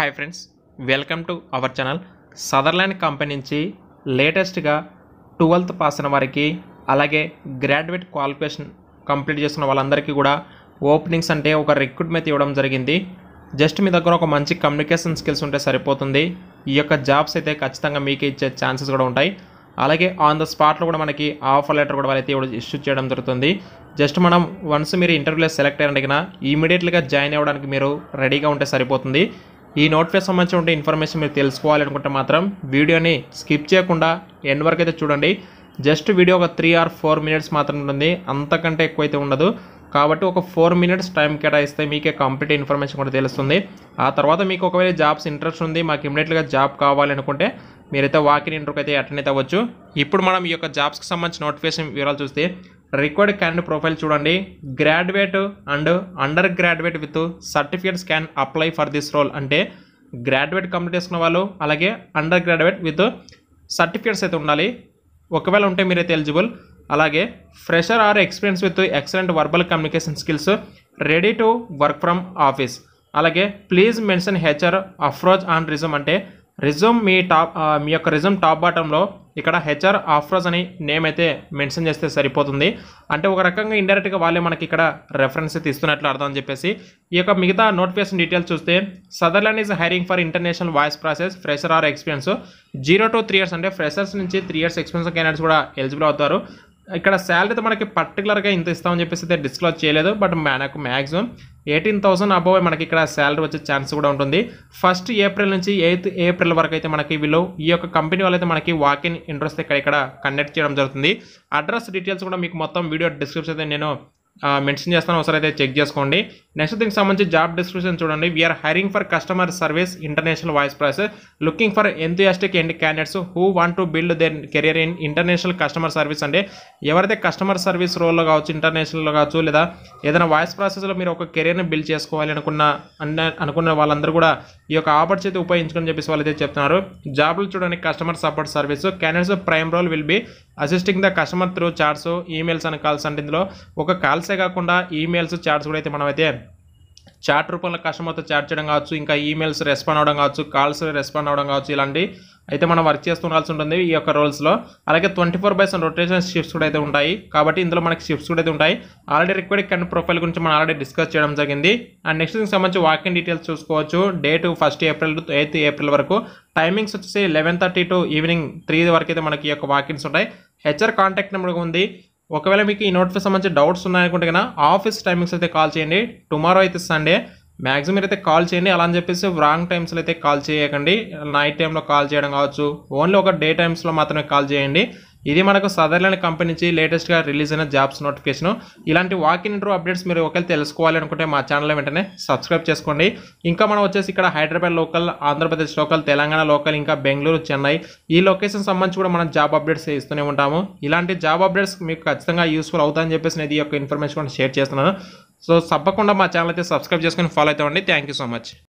hi friends welcome to our channel Sutherland company నుంచి లేటెస్ట్గా twelfth pass అయిన వారికి అలాగే గ్రాడ్యుయేట్ క్వాలిఫికేషన్ కంప్లీట్ చేస్తున్న వాళ్ళందరికీ కూడా ఓపెనింగ్స్ అంటే ఒక రిక్రూట్మెంట్ ఇవ్వడం జరిగింది జస్ట్ మీ దగ్గర ఒక మంచి కమ్యూనికేషన్ స్కిల్స్ ఉంటే సరిపోతుంది ఈ యొక్క జాబ్స్ అయితే ఖచ్చితంగా మీకు ఇచ్చే ఛాన్సెస్ కూడా ఉంటాయి అలాగే ఆన్ ద స్పాట్లో కూడా మనకి ఆఫర్ లెటర్ కూడా వాళ్ళైతే ఇష్యూ చేయడం జరుగుతుంది జస్ట్ మనం వన్స్ మీరు ఇంటర్వ్యూలో సెలెక్ట్ అయిన ఇమీడియట్లీగా జాయిన్ అవ్వడానికి మీరు రెడీగా ఉంటే సరిపోతుంది ఈ నోట్పై సంబంధించిన ఇన్ఫర్మేషన్ మీరు తెలుసుకోవాలనుకుంటే మాత్రం వీడియోని స్కిప్ చేయకుండా ఎండ్ వరకు అయితే చూడండి జస్ట్ వీడియో ఒక త్రీ ఆర్ ఫోర్ మినిట్స్ మాత్రం ఉంటుంది అంతకంటే ఎక్కువ అయితే ఉండదు కాబట్టి ఒక ఫోర్ మినిట్స్ టైం కేటాయిస్తే మీకే కంప్లీట్ ఇన్ఫర్మేషన్ కూడా తెలుస్తుంది ఆ తర్వాత మీకు ఒకవేళ జాబ్స్ ఇంట్రెస్ట్ ఉంది మాకు ఇమీడియట్గా జాబ్ కావాలనుకుంటే మీరైతే వాకిన్ ఇంటర్వ్యూకి అయితే అటెండ్ అయితే అవ్వచ్చు ఇప్పుడు మనం ఈ యొక్క జాబ్స్కి సంబంధించిన నోటిఫికేషన్ వివరాలు చూస్తే రిక్వైర్డ్ క్యాండిడేట్ ప్రొఫైల్ చూడండి graduate and undergraduate with certificates can apply for this role అంటే గ్రాడ్యుయేట్ కంప్లీట్ చేసుకున్న వాళ్ళు అలాగే అండర్ గ్రాడ్యుయేట్ విత్ సర్టిఫికేట్స్ అయితే ఉండాలి ఒకవేళ ఉంటే మీరైతే ఎలిజిబుల్ అలాగే fresher or experience with excellent verbal communication skills ready to work from office అలాగే please mention HR Afroz on resume అంటే రిజమ్ మీ టాప్ మీ యొక్క రిజమ్ టాప్ బాటంలో ఇక్కడ హెచ్ఆర్ ఆఫ్రాజ్ అని నేమ్ అయితే మెన్షన్ చేస్తే సరిపోతుంది అంటే ఒక రకంగా ఇండైరెక్ట్గా వాళ్ళే మనకి ఇక్కడ రెఫరెన్స్ తీస్తున్నట్లు ఇస్తున్నట్లు అర్థం అని చెప్పేసి ఈ యొక్క మిగతా నోటిఫికేషన్ డీటెయిల్స్ చూస్తే Sutherland is hiring for international voice process fresher or experience zero to three years అంటే ఫ్రెషర్స్ నుంచి త్రీ ఇయర్స్ ఎక్స్పీరియన్స్ క్యాండిడేట్స్ కూడా ఎలిజిబుల్ అవుతారు ఇక్కడ శాలరీ అయితే మనకి పర్టికులర్గా ఇంత ఇస్తామని చెప్పేసి అయితే డిస్క్లోజ్ చేయలేదు బట్ మనకు మ్యాక్సిమం ఎయిటీన్ థౌసండ్ అబోవ్ మనకి ఇక్కడ శాలరీ వచ్చే ఛాన్స్ కూడా ఉంటుంది ఫస్ట్ ఏప్రిల్ నుంచి ఎయిత్ ఏప్రిల్ వరకు అయితే మనకి వీళ్ళు ఈ యొక్క కంపెనీ వాళ్ళైతే మనకి వాక్ ఇన్ ఇంట్రెస్ట్ ఇక్కడ ఇక్కడ కండక్ట్ చేయడం జరుగుతుంది అడ్రస్ డీటెయిల్స్ కూడా మీకు మొత్తం వీడియో డిస్క్రిప్షన్ అయితే నేను మెన్షన్ చేస్తాను ఒకసారి అయితే చెక్ చేసుకోండి నెక్స్ట్ దీనికి సంబంధించి జాబ్ డిస్క్రిప్షన్ చూడండి we are hiring for customer service international voice process looking for enthusiastic and candidates who want to build their career in international customer service అంటే ఎవరైతే కస్టమర్ సర్వీస్ రోల్లో కావచ్చు ఇంటర్నేషనల్లో కావచ్చు లేదా ఏదైనా వాయిస్ ప్రాసెస్లో మీరు ఒక కెరియర్ని బిల్డ్ చేసుకోవాలి అనుకున్న అనుకున్న వాళ్ళందరూ కూడా ఈ యొక్క ఆపర్చునిటీ ఉపయోగించుకొని చెప్పేసి వాళ్ళు అయితే చెప్తున్నారు జాబ్లు చూడండి customer support service candidates prime role will be assisting the customer through chats emails and calls అంటే ఇందులో ఒక కాల్సే కాకుండా ఈమెయిల్స్ చాట్స్ కూడా అయితే మనమైతే చాట్ రూపంలో కస్టమర్తో చాట్ చేయడం కావచ్చు ఇంకా ఈమెయిల్స్ రెస్పాండ్ అవ్వడం కావచ్చు కాల్స్ రెస్పాండ్ అవ్వడం కావచ్చు ఇలాంటి అయితే మనం వర్క్ చేస్తుండాల్సి ఉంటుంది ఈ యొక్క రోల్స్లో అలాగే twenty four by seven rotation shifts కూడా అయితే ఉంటాయి కాబట్టి ఇందులో మనకి షిఫ్ట్స్ కూడా అయితే ఉంటాయి ఆల్రెడీ రిక్వైర్డ్ కండ్ ప్రొఫైల్ గురించి మనం ఆల్రెడీ డిస్కస్ చేయడం జరిగింది అండ్ నెక్స్ట్ దీనికి సంబంధించి వాకింగ్ డీటెయిల్స్ చూసుకోవచ్చు date first April to eighth April వరకు టైమింగ్స్ వచ్చేసి eleven thirty to evening three వరకు అయితే మనకి ఈ యొక్క వాకింగ్స్ ఉంటాయి హెచ్ఆర్ కాంటాక్ట్ నెంబర్ ఉంది ఒకవేళ మీకు ఈ నోట్కి సంబంధించి డౌట్స్ ఉన్నాయనుకుంటే కనుక ఆఫీస్ టైమింగ్స్ అయితే కాల్ చేయండి టుమారో అయితే సండే మ్యాక్సిమం మీరైతే కాల్ చేయండి అలా అని చెప్పేసి రాంగ్ టైమ్స్లో అయితే కాల్ చేయకండి నైట్ టైంలో కాల్ చేయడం కావచ్చు ఓన్లీ ఒక డే టైమ్స్లో మాత్రమే కాల్ చేయండి ఇది మనకు సదర్లాండ్ కంపెనీ నుంచి లేటెస్ట్గా రిలీజ్ అయిన జాబ్స్ నోటిఫికేషన్ ఇలాంటి వాక్ ఇన్ ఇంటర్వ్యూ అప్డేట్స్ మీరు ఒకవేళ తెలుసుకోవాలి అనుకుంటే మా ఛానల్ వెంటనే సబ్స్క్రైబ్ చేసుకోండి ఇంకా మనం వచ్చేసి ఇక్కడ Hyderabad local Andhra Pradesh local Telangana local ఇంకా బెంగళూరు చెన్నై ఈ లొకేషన్ సంబంధించి కూడా మనం జాబ్ అప్డేట్స్ ఇస్తూనే ఉంటాము ఇలాంటి జాబ్ అప్డేట్స్ మీకు ఖచ్చితంగా యూస్ఫుల్ అవుతాయని చెప్పేసి నేను ఈ యొక్క ఇన్ఫర్మేషన్ కూడా షేర్ చేస్తున్నాను సో తప్పకుండా మా ఛానల్ అయితే సబ్స్క్రైబ్ చేసుకొని ఫాలో అవుతామండి థ్యాంక్ యూ సో మచ్